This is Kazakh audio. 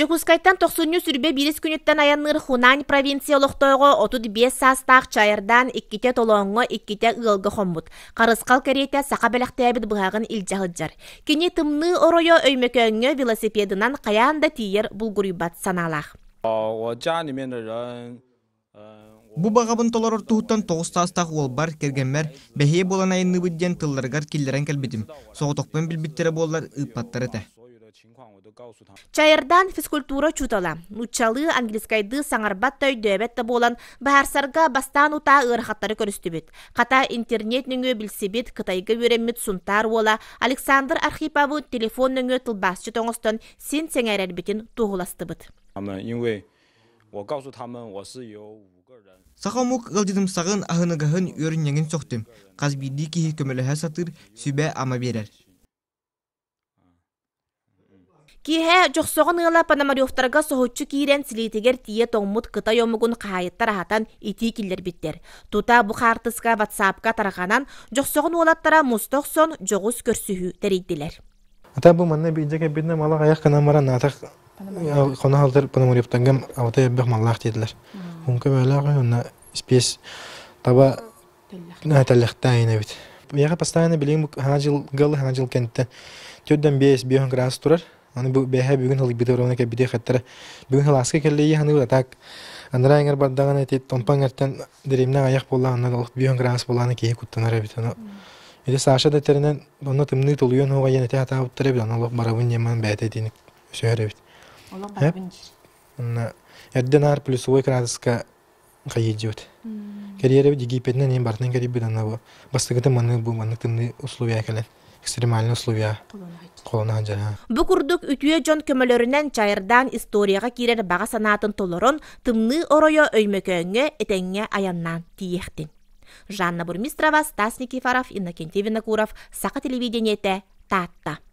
Жокускайтан 90 сүрбе бирис күнүттен аянныр Хунань провинциялыктойго 35 састақ чайырдан икките толоңго икките ылгы хоммут. Карыскал керете сака белектебит быгагын илжаһыджар. Кини тымны оройо өймөкөңө велосипедынан қаянда тиер булгурибат саналах. Э, Бу бағабын толар ортуһуттан тоғыз тастақ ол бар кергенмер бәхие болан айынны бүдден тылларгар киллерен келбитим. Соготокпен білбиттері болар ыппаттары Чайырдан физкультура чутала. Нучалы англискайды саңарбат тәй болан, бахарсарга бастан ута ырхаттары бет. Қата интернет нүңі бет, Қытайғы өреммет сунтар ола, Александр Архипавы телефон нүңі тылбасчы тоңыстан сен тұғыласты бет. Сахамук ғалдидым сағын ахыныгахын өрін еңін соқтым. Қазбейді кейі көмілі сатыр, сүбә ама берер. Киһэ жохсоғын ыла Пономарёвтарға соһуччу киирен силиитигер тие тоңмут кыта йомугун хаайыттар аһатан ити киллер биттер. Тута бу хартыска ватсапка тараханан жохсоғын уолаттара мустохсон жогус көрсүһү терийдилер. Ата бу манна бийдеге бидне мала аяк кана маран атак конаһалдыр Пономарёвтан гам авата бех маллах диделер. Мунка бала гына спес таба на талахтайна бит. Яга постоянно билим хажил гал хажил кентте. Төдден бес бион градус турар. Аны бу бәһә бүген хыл бит орона кеп бит хәттер. Бүген хыл аска келле я ханы атак. Андра аңар бардаган әти томпан әртән диремнән аяк булла аны ул бүген гранс булланы ки куттан ара бит аны. Иде Саша да теренен онны тымны тулуен хога яна те хата уттыр бит аны ул барабын яман бәтә дине. Шәһәр бит. Ул барабын. Аны ар плюс ой краска кайыдыт. Карьера в Египетне не барнен карибида на бу. Бастыгыты маны бу маны тымны условия Экстремальный условия. Бу курдук үтүе жон чайырдан историяга кирер бага санаатын толорон тымны оройо өймөкөңө этеңге аяннан тиехтин. Жанна Бурмистрова, Стас Никифоров, Иннокентий Винокуров, Сака телевидениете, Татта.